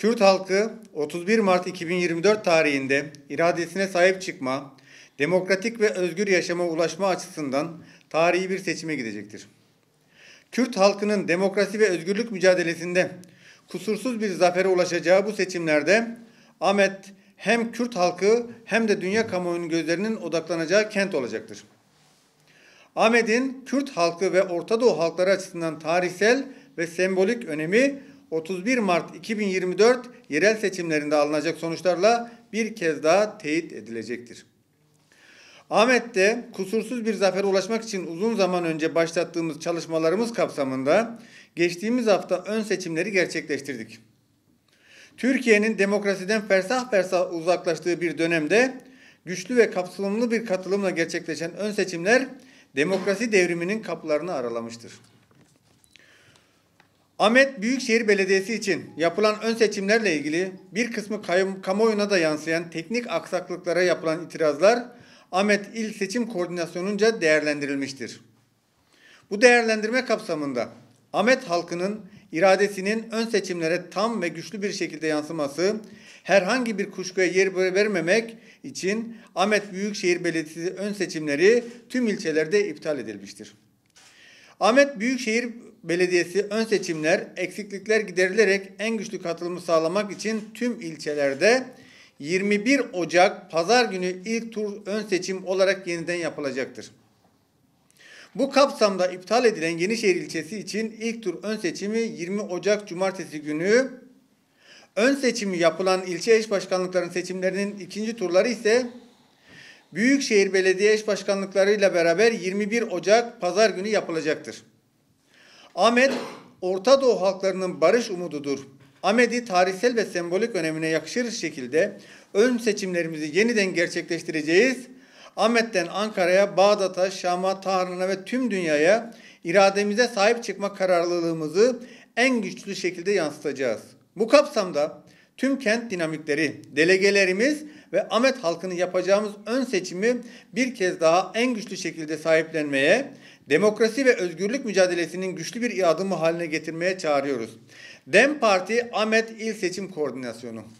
Kürt halkı 31 Mart 2024 tarihinde iradesine sahip çıkma, demokratik ve özgür yaşama ulaşma açısından tarihi bir seçime gidecektir. Kürt halkının demokrasi ve özgürlük mücadelesinde kusursuz bir zafere ulaşacağı bu seçimlerde Ahmet hem Kürt halkı hem de dünya kamuoyunun gözlerinin odaklanacağı kent olacaktır. Ahmet'in Kürt halkı ve Orta Doğu halkları açısından tarihsel ve sembolik önemi 31 Mart 2024 yerel seçimlerinde alınacak sonuçlarla bir kez daha teyit edilecektir. Ahmet'te kusursuz bir zafere ulaşmak için uzun zaman önce başlattığımız çalışmalarımız kapsamında geçtiğimiz hafta ön seçimleri gerçekleştirdik. Türkiye'nin demokrasiden fersah fersah uzaklaştığı bir dönemde güçlü ve kapsamlı bir katılımla gerçekleşen ön seçimler demokrasi devriminin kapılarını aralamıştır. Ahmet Büyükşehir Belediyesi için yapılan ön seçimlerle ilgili bir kısmı kamuoyuna da yansıyan teknik aksaklıklara yapılan itirazlar Ahmet İl Seçim Koordinasyonunca değerlendirilmiştir. Bu değerlendirme kapsamında Ahmet halkının iradesinin ön seçimlere tam ve güçlü bir şekilde yansıması, herhangi bir kuşkuya yer vermemek için Ahmet Büyükşehir Belediyesi ön seçimleri tüm ilçelerde iptal edilmiştir. Ahmet Büyükşehir Belediyesi ön seçimler eksiklikler giderilerek en güçlü katılımı sağlamak için tüm ilçelerde 21 Ocak pazar günü ilk tur ön seçim olarak yeniden yapılacaktır. Bu kapsamda iptal edilen Yenişehir ilçesi için ilk tur ön seçimi 20 Ocak cumartesi günü ön seçimi yapılan ilçe eş başkanlıklarının seçimlerinin ikinci turları ise Büyükşehir Belediye Eş Başkanlıklarıyla beraber 21 Ocak Pazar günü yapılacaktır. Ahmet, Orta Doğu halklarının barış umududur. Ahmet'i tarihsel ve sembolik önemine yakışır şekilde ön seçimlerimizi yeniden gerçekleştireceğiz. Ahmet'ten Ankara'ya, Bağdat'a, Şam'a, Tahran'a ve tüm dünyaya irademize sahip çıkma kararlılığımızı en güçlü şekilde yansıtacağız. Bu kapsamda tüm kent dinamikleri, delegelerimiz ve Ahmet halkının yapacağımız ön seçimi bir kez daha en güçlü şekilde sahiplenmeye, demokrasi ve özgürlük mücadelesinin güçlü bir iadımı haline getirmeye çağırıyoruz. DEM Parti Ahmet İl Seçim Koordinasyonu